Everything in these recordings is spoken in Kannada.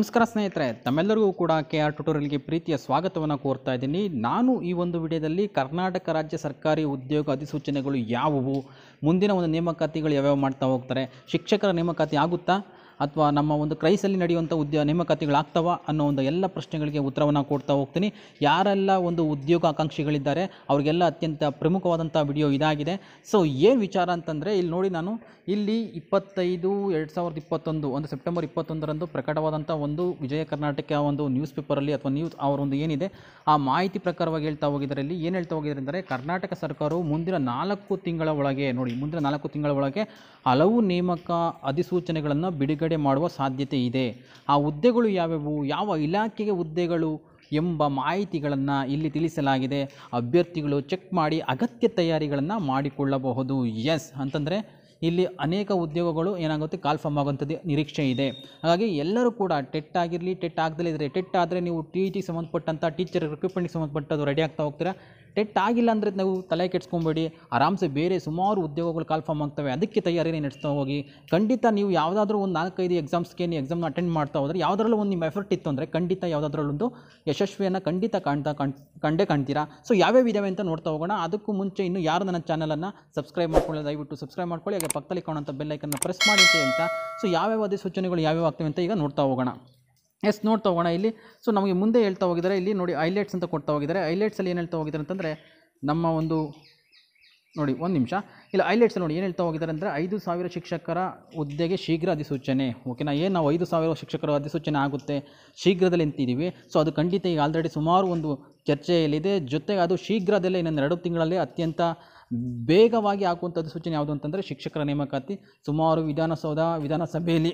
ನಮಸ್ಕಾರ ಸ್ನೇಹಿತರೆ ತಮ್ಮೆಲ್ಲರಿಗೂ ಕೂಡ ಕೆ ಆರ್ ಟ್ಯುಟೋರಿಯಲ್ಗೆ ಪ್ರೀತಿಯ ಸ್ವಾಗತವನ್ನು ಕೋರ್ತಾ ಇದ್ದೀನಿ ನಾನು ಈ ಒಂದು ವಿಡಿಯೋದಲ್ಲಿ ಕರ್ನಾಟಕ ರಾಜ್ಯ ಸರ್ಕಾರಿ ಉದ್ಯೋಗ ಅಧಿಸೂಚನೆಗಳು ಯಾವುವು ಮುಂದಿನ ಒಂದು ನೇಮಕಾತಿಗಳು ಯಾವ್ಯಾವ ಮಾಡ್ತಾ ಹೋಗ್ತಾರೆ ಶಿಕ್ಷಕರ ನೇಮಕಾತಿ ಆಗುತ್ತಾ ಅಥವಾ ನಮ್ಮ ಒಂದು ಕ್ರೈಸಲ್ಲಿ ನಡೆಯುವಂಥ ಉದ್ಯ ನೇಮಕಾತಿಗಳಾಗ್ತವಾ ಅನ್ನೋ ಒಂದು ಎಲ್ಲ ಪ್ರಶ್ನೆಗಳಿಗೆ ಉತ್ತರವನ್ನು ಕೊಡ್ತಾ ಹೋಗ್ತೀನಿ ಯಾರೆಲ್ಲ ಒಂದು ಉದ್ಯೋಗ ಆಕಾಂಕ್ಷಿಗಳಿದ್ದಾರೆ ಅವರಿಗೆಲ್ಲ ಅತ್ಯಂತ ಪ್ರಮುಖವಾದಂಥ ವಿಡಿಯೋ ಇದಾಗಿದೆ ಸೊ ಏನು ವಿಚಾರ ಅಂತಂದರೆ ಇಲ್ಲಿ ನೋಡಿ ನಾನು ಇಲ್ಲಿ ಇಪ್ಪತ್ತೈದು ಎರಡು ಸಾವಿರದ ಇಪ್ಪತ್ತೊಂದು ಒಂದು ಸೆಪ್ಟೆಂಬರ್ ಇಪ್ಪತ್ತೊಂದರಂದು ಪ್ರಕಟವಾದಂಥ ಒಂದು ವಿಜಯ ಕರ್ನಾಟಕ ಒಂದು ನ್ಯೂಸ್ ಪೇಪರಲ್ಲಿ ಅಥವಾ ನ್ಯೂಸ್ ಅವರೊಂದು ಏನಿದೆ ಆ ಮಾಹಿತಿ ಪ್ರಕಾರವಾಗಿ ಹೇಳ್ತಾ ಹೋಗಿದ್ದರಲ್ಲಿ ಏನು ಹೇಳ್ತಾ ಹೋಗಿದ್ದಾರೆ ಅಂದರೆ ಕರ್ನಾಟಕ ಸರ್ಕಾರವು ಮುಂದಿನ ನಾಲ್ಕು ತಿಂಗಳ ಒಳಗೆ ನೋಡಿ ಮುಂದಿನ ನಾಲ್ಕು ತಿಂಗಳ ಒಳಗೆ ಹಲವು ನೇಮಕ ಅಧಿಸೂಚನೆಗಳನ್ನು ಬಿಡುಗಡೆ ಬಿಡುಗಡೆ ಮಾಡುವ ಸಾಧ್ಯತೆ ಇದೆ ಆ ಹುದ್ದೆಗಳು ಯಾವ್ಯಾವು ಯಾವ ಇಲಾಖೆಗೆ ಹುದ್ದೆಗಳು ಎಂಬ ಮಾಹಿತಿಗಳನ್ನು ಇಲ್ಲಿ ತಿಳಿಸಲಾಗಿದೆ ಅಭ್ಯರ್ಥಿಗಳು ಚೆಕ್ ಮಾಡಿ ಅಗತ್ಯ ತಯಾರಿಗಳನ್ನು ಮಾಡಿಕೊಳ್ಳಬಹುದು ಎಸ್ ಅಂತಂದರೆ ಇಲ್ಲಿ ಅನೇಕ ಉದ್ಯೋಗಗಳು ಏನಾಗುತ್ತೆ ಕಾಲ್ಫಾರ್ಮ್ ಆಗುವಂಥದ್ದು ನಿರೀಕ್ಷೆ ಇದೆ ಹಾಗಾಗಿ ಎಲ್ಲರೂ ಕೂಡ ಟೆಟ್ ಆಗಿರಲಿ ಟೆಟ್ ಆಗದಲ್ಲೇ ಇದ್ದರೆ ಟೆಟ್ ಆದರೆ ನೀವು ಟಿ ಇ ಟಿಗೆ ಸಂಬಂಧಪಟ್ಟಂಥ ಟೀಚರ್ ರಿಕ್ರೂಟ್ಮೆಂಟ್ಗೆ ಸಂಬಂಧಪಟ್ಟದ್ದು ರೆಡಿ ಆಗ್ತಾ ಹೋಗ್ತೀರಾ ಟೆಟ್ ಆಗಿಲ್ಲ ಅಂದರೆ ನಾವು ತಲೆ ಕೆಡ್ಸ್ಕೊಬೇಡಿ ಆರಾಮ್ಸೆ ಬೇರೆ ಸುಮಾರು ಉದ್ಯೋಗಗಳು ಕಾಲ್ಫಾರ್ಮ್ ಆಗ್ತವೆ ಅದಕ್ಕೆ ತಯಾರಿ ನಡೆಸ್ತಾ ಹೋಗಿ ಖಂಡಿತ ನೀವು ಯಾವುದಾದ್ರೂ ಒಂದು ನಾಲ್ಕೈದು ಎಕ್ಸಾಮ್ಸ್ಗೆ ನೀವು ಎಕ್ಸಾಮ್ನ ಅಟೆಂಡ್ ಮಾಡ್ತಾ ಹೋದರೆ ಯಾವುದರಲ್ಲೂ ಒಂದು ನಿಮ್ಮ ಎಫರ್ಟ್ ಇತ್ತು ಅಂದರೆ ಖಂಡಿತ ಯಾವುದಾದ್ರಲ್ಲೊಂದು ಯಶಸ್ವಿಯನ್ನು ಖಂಡಿತ ಕಾಣ್ತಾ ಕಾಣ್ ಕಂಡೇ ಕಾಣ್ತೀರಾ ಸೊ ಯಾವ್ಯಾವ ಇದಾವೆ ಅಂತ ನೋಡ್ತಾ ಹೋಗೋಣ ಅದಕ್ಕೂ ಮುಂಚೆ ಇನ್ನೂ ಯಾರು ನನ್ನ ಚಾನಲನ್ನು ಸಬ್ಸ್ಕ್ರೈಬ್ ಮಾಡ್ಕೊಳ್ಳಿ ದಯವಿಟ್ಟು ಸಬ್ಸ್ಕ್ರೈಬ್ ಮಾಡ್ಕೊಳ್ಳಿ ಹಾಗೆ ಪಕ್ಕದಲ್ಲಿ ಕಾಣೋಂಥ ಬೆಲ್ಲೈಕನ್ನು ಪ್ರೆಸ್ ಮಾಡಿ ಅಂತ ಸೊ ಯಾವ್ಯಾವ ಅದೇ ಸೂಚನೆಗಳು ಯಾವ್ಯಾವ ಆಗ್ತವೆ ಅಂತ ಈಗ ನೋಡ್ತಾ ಹೋಗೋಣ ಎಸ್ ನೋಡ್ತಾ ಹೋಗೋಣ ಇಲ್ಲಿ ಸೊ ನಮಗೆ ಮುಂದೆ ಹೇಳ್ತಾ ಹೋಗಿದ್ದಾರೆ ಇಲ್ಲಿ ನೋಡಿ ಐಲೈಟ್ಸ್ ಅಂತ ಕೊಡ್ತಾ ಹೋಗಿದ್ದಾರೆ ಐಲೈಟ್ಸಲ್ಲಿ ಏನು ಹೇಳ್ತಾ ಹೋಗಿದ್ದಾರೆ ಅಂತಂದರೆ ನಮ್ಮ ಒಂದು ನೋಡಿ ಒಂದು ನಿಮಿಷ ಇಲ್ಲ ಐಲೈಟ್ಸ್ ನೋಡಿ ಏನು ಹೇಳ್ತಾ ಹೋಗಿದ್ದಾರೆ ಅಂದರೆ ಐದು ಸಾವಿರ ಶಿಕ್ಷಕರ ಹುದ್ದೆಗೆ ಶೀಘ್ರ ಅಧಿಸೂಚನೆ ಓಕೆನಾ ಏನು ನಾವು ಐದು ಸಾವಿರ ಶಿಕ್ಷಕರ ಅಧಿಸೂಚನೆ ಆಗುತ್ತೆ ಶೀಘ್ರದಲ್ಲಿ ಅಂತಿದ್ದೀವಿ ಸೊ ಅದು ಖಂಡಿತ ಈಗ ಆಲ್ರೆಡಿ ಸುಮಾರು ಒಂದು ಚರ್ಚೆಯಲ್ಲಿದೆ ಜೊತೆಗೆ ಅದು ಶೀಘ್ರದಲ್ಲೇ ಇನ್ನೊಂದು ಎರಡು ತಿಂಗಳಲ್ಲಿ ಅತ್ಯಂತ ಬೇಗವಾಗಿ ಆಗುವಂಥ ಅಧಿಸೂಚನೆ ಯಾವುದು ಅಂತಂದರೆ ಶಿಕ್ಷಕರ ನೇಮಕಾತಿ ಸುಮಾರು ವಿಧಾನಸೌಧ ವಿಧಾನಸಭೆಯಲ್ಲಿ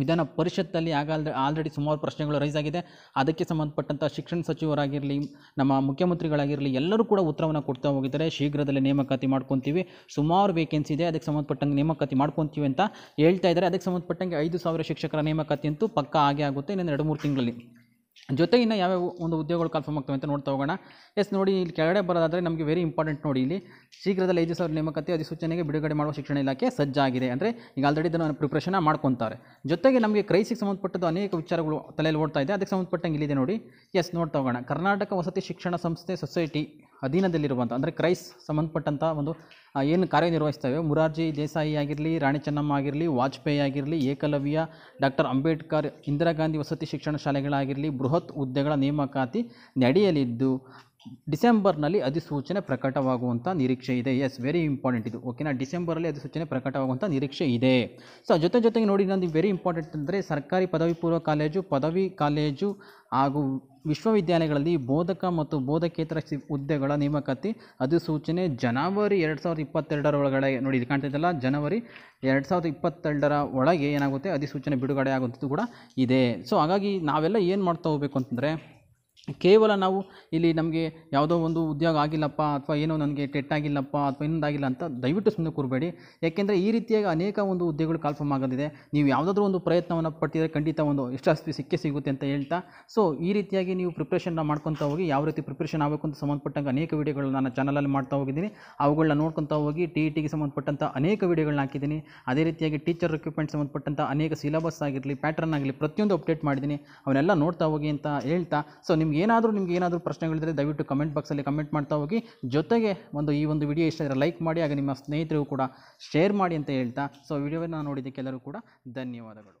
ವಿಧಾನ ಪರಿಷತ್ತಲ್ಲಿ ಆಗ ಆಲ್ರೆಡಿ ಸುಮಾರು ಪ್ರಶ್ನೆಗಳು ರೈಸ್ ಆಗಿದೆ ಅದಕ್ಕೆ ಸಂಬಂಧಪಟ್ಟಂಥ ಶಿಕ್ಷಣ ಸಚಿವರಾಗಿರಲಿ ನಮ್ಮ ಮುಖ್ಯಮಂತ್ರಿಗಳಾಗಿರಲಿ ಎಲ್ಲರೂ ಕೂಡ ಉತ್ತರವನ್ನು ಕೊಡ್ತಾ ಹೋಗಿದ್ದಾರೆ ಶೀಘ್ರದಲ್ಲೇ ನೇಮಕಾತಿ ಮಾಡ್ಕೊತೀವಿ ಸುಮಾರು ವೇಕೆನ್ಸಿ ಇದೆ ಅದಕ್ಕೆ ಸಂಬಂಧಪಟ್ಟಂಗೆ ನೇಮಕಾತಿ ಮಾಡ್ಕೊತೀವಿ ಅಂತ ಹೇಳ್ತಾ ಇದ್ದಾರೆ ಅದಕ್ಕೆ ಸಂಬಂಧಪಟ್ಟಂಗೆ ಐದು ಸಾವಿರ ಶಿಕ್ಷಕರ ನೇಮಕಾತಿ ಅಂತೂ ಪಕ್ಕ ಆಗೇ ಆಗುತ್ತೆ ಇನ್ನೊಂದು ಎರಡು ಮೂರು ತಿಂಗಳಲ್ಲಿ ಜೊತೆಗೆ ಇನ್ನು ಯಾವ್ಯಾವ ಒಂದು ಉದ್ಯೋಗಗಳು ಕನ್ಫರ್ಮ್ ಆಗ್ತವೆ ಅಂತ ನೋಡ್ತಾ ಹೋಗೋಣ ಎಸ್ ನೋಡಿ ಇಲ್ಲಿ ಕೆಳಗಡೆ ಬರೋದಾದರೆ ನಮಗೆ ವೆರಿ ಇಂಪಾರ್ಟೆಂಟ್ ನೋಡಿ ಇಲ್ಲಿ ಶೀಘ್ರದಲ್ಲಿ ಐದು ಸಾವಿರ ನೇಮಕಾತಿ ಅಧಿಸೂಚನೆಗೆ ಬಿಡುಗಡೆ ಮಾಡುವ ಶಿಕ್ಷಣ ಇಲಾಖೆ ಸಜ್ಜಾಗಿದೆ ಅಂದರೆ ಈಗ ಆಲ್ರೆಡಿ ಇದನ್ನು ಪ್ರಿಪ್ರೇಷನ್ ಮಾಡ್ಕೊತಾರೆ ಜೊತೆಗೆ ನಮಗೆ ಕ್ರೈಸಿಗೆ ಸಂಬಂಧಪಟ್ಟದ್ದು ಅನೇಕ ವಿಚಾರಗಳು ತಲೆಯಲ್ಲಿ ಓಡ್ತಾ ಇದೆ ಅದಕ್ಕೆ ಸಂಬಂಧಪಟ್ಟಂಗೆ ಇಲ್ಲಿದೆ ನೋಡಿ ಎಸ್ ನೋಡ್ತಾ ಹೋಗೋಣ ಕರ್ನಾಟಕ ವಸತಿ ಶಿಕ್ಷಣ ಸಂಸ್ಥೆ ಸೊಸೈಟಿ ಅಧೀನದಲ್ಲಿರುವಂಥ ಅಂದರೆ ಕ್ರೈಸ್ ಸಂಬಂಧಪಟ್ಟಂಥ ಒಂದು ಏನು ಕಾರ್ಯನಿರ್ವಹಿಸ್ತವೆ ಮುರಾರ್ಜಿ ದೇಸಾಯಿ ಆಗಿರಲಿ ರಾಣಿ ಚೆನ್ನಮ್ಮ ಆಗಿರಲಿ ವಾಜಪೇಯಿ ಆಗಿರಲಿ ಏಕಲವ್ಯ ಡಾಕ್ಟರ್ ಅಂಬೇಡ್ಕರ್ ಇಂದಿರಾ ಗಾಂಧಿ ವಸತಿ ಶಿಕ್ಷಣ ಶಾಲೆಗಳಾಗಿರಲಿ ಬೃಹತ್ ಹುದ್ದೆಗಳ ನೇಮಕಾತಿ ನಡೆಯಲಿದ್ದು ಡಿಸೆಂಬರ್ನಲ್ಲಿ ಅಧಿಸೂಚನೆ ಪ್ರಕಟವಾಗುವಂಥ ನಿರೀಕ್ಷೆ ಇದೆ ಎಸ್ ವೆರಿ ಇಂಪಾರ್ಟೆಂಟ್ ಇದು ಓಕೆನಾ ಡಿಸೆಂಬರಲ್ಲಿ ಅಧಿಸೂಚನೆ ಪ್ರಕಟವಾಗುವಂಥ ನಿರೀಕ್ಷೆ ಇದೆ ಸೊ ಜೊತೆ ಜೊತೆಗೆ ನೋಡಿ ನಂದು ವೆರಿ ಇಂಪಾರ್ಟೆಂಟ್ ಅಂದರೆ ಸರ್ಕಾರಿ ಪದವಿ ಪೂರ್ವ ಕಾಲೇಜು ಪದವಿ ಕಾಲೇಜು ಹಾಗೂ ವಿಶ್ವವಿದ್ಯಾಲಯಗಳಲ್ಲಿ ಬೋಧಕ ಮತ್ತು ಬೋಧಕೇತರ ಹುದ್ದೆಗಳ ನೇಮಕಾತಿ ಅಧಿಸೂಚನೆ ಜನವರಿ ಎರಡು ಸಾವಿರದ ಇಪ್ಪತ್ತೆರಡರ ಒಳಗಡೆ ನೋಡಿ ಇದು ಕಾಣ್ತಿದ್ದಲ್ಲ ಜನವರಿ ಎರಡು ಸಾವಿರದ ಇಪ್ಪತ್ತೆರಡರ ಒಳಗೆ ಏನಾಗುತ್ತೆ ಅಧಿಸೂಚನೆ ಬಿಡುಗಡೆ ಆಗುವಂಥದ್ದು ಕೂಡ ಇದೆ ಸೊ ಹಾಗಾಗಿ ನಾವೆಲ್ಲ ಏನು ಮಾಡ್ತಾ ಹೋಗ್ಬೇಕು ಅಂತಂದರೆ ಕೇವಲ ನಾವು ಇಲ್ಲಿ ನಮಗೆ ಯಾವುದೋ ಒಂದು ಉದ್ಯೋಗ ಆಗಿಲ್ಲಪ್ಪ ಅಥವಾ ಏನೋ ನನಗೆ ಟೆಟ್ ಆಗಿಲ್ಲಪ್ಪ ಅಥವಾ ಇನ್ನೊಂದಾಗಿಲ್ಲ ಅಂತ ದಯವಿಟ್ಟು ಸುಮ್ಮನೆ ಕೂರಬೇಡಿ ಯಾಕೆಂದರೆ ಈ ರೀತಿಯಾಗಿ ಅನೇಕ ಒಂದು ಉದ್ಯೋಗಗಳು ಕಾಲ್ಫಾರ್ಮ್ ಆಗೋದಿದೆ ನೀವು ಯಾವುದಾದ್ರೂ ಒಂದು ಪ್ರಯತ್ನವನ್ನು ಪಟ್ಟಿದರೆ ಖಂಡಿತ ಒಂದು ಇಷ್ಟಾಸ್ತಿ ಸಿಕ್ಕೆ ಸಿಗುತ್ತೆ ಅಂತ ಹೇಳ್ತಾ ಸೊ ಈ ರೀತಿಯಾಗಿ ನೀವು ಪ್ರಿಪ್ರೇಷನ್ನ ಮಾಡ್ಕೊತಾ ಹೋಗಿ ಯಾವ ರೀತಿ ಪ್ರಿಪ್ರೇಷನ್ ಆಗಬೇಕು ಅಂತ ಸಂಬಂಧಪಟ್ಟಂಗೆ ಅನೇಕ ವೀಡಿಯೋಗಳನ್ನ ನಾನು ಚಾನಲಲ್ಲಿ ಮಾಡ್ತಾ ಹೋಗಿದ್ದೀನಿ ಅವುಗಳನ್ನ ನೋಡ್ಕೊತಾ ಹೋಗಿ ಟಿ ಇ ಟಿಗೆ ಸಂಬಂಧಪಟ್ಟಂಥ ಅನೇಕ ವೀಡಿಯೋಗಳನ್ನ ಹಾಕಿದ್ದೀನಿ ಅದೇ ರೀತಿಯಾಗಿ ಟೀಚರ್ ರಿಕ್ರೂಟ್ಮೆಂಟ್ ಸಂಬಂಧಪಟ್ಟಂಥ ಅನೇಕ ಸಿಲಬಸ್ ಆಗಿರಲಿ ಪ್ಯಾಟರ್ನ್ ಆಗಲಿ ಪ್ರತಿಯೊಂದು ಅಪ್ಡೇಟ್ ಮಾಡಿದ್ದೀನಿ ಅವನ್ನೆಲ್ಲ ನೋಡ್ತಾ ಹೋಗಿ ಅಂತ ಹೇಳ್ತಾ ಸೊ ನಿಮ್ಗೆ ಏನಾದರೂ ನಿಮ್ಗೆ ಏನಾದರೂ ಪ್ರಶ್ನೆಗಳಿದ್ದರೆ ದಯವಿಟ್ಟು ಕಮೆಂಟ್ ಬಾಕ್ಸಲ್ಲಿ ಕಮೆಂಟ್ ಮಾಡ್ತಾ ಹೋಗಿ ಜೊತೆಗೆ ಒಂದು ಈ ಒಂದು ವಿಡಿಯೋ ಇಷ್ಟ ಆದರೆ ಲೈಕ್ ಮಾಡಿ ಹಾಗೆ ನಿಮ್ಮ ಸ್ನೇಹಿತರಿಗೂ ಕೂಡ ಶೇರ್ ಮಾಡಿ ಅಂತ ಹೇಳ್ತಾ ಸೊ ವಿಡಿಯೋವನ್ನು ನೋಡಿದ್ದಕ್ಕೆಲ್ಲರೂ ಕೂಡ ಧನ್ಯವಾದಗಳು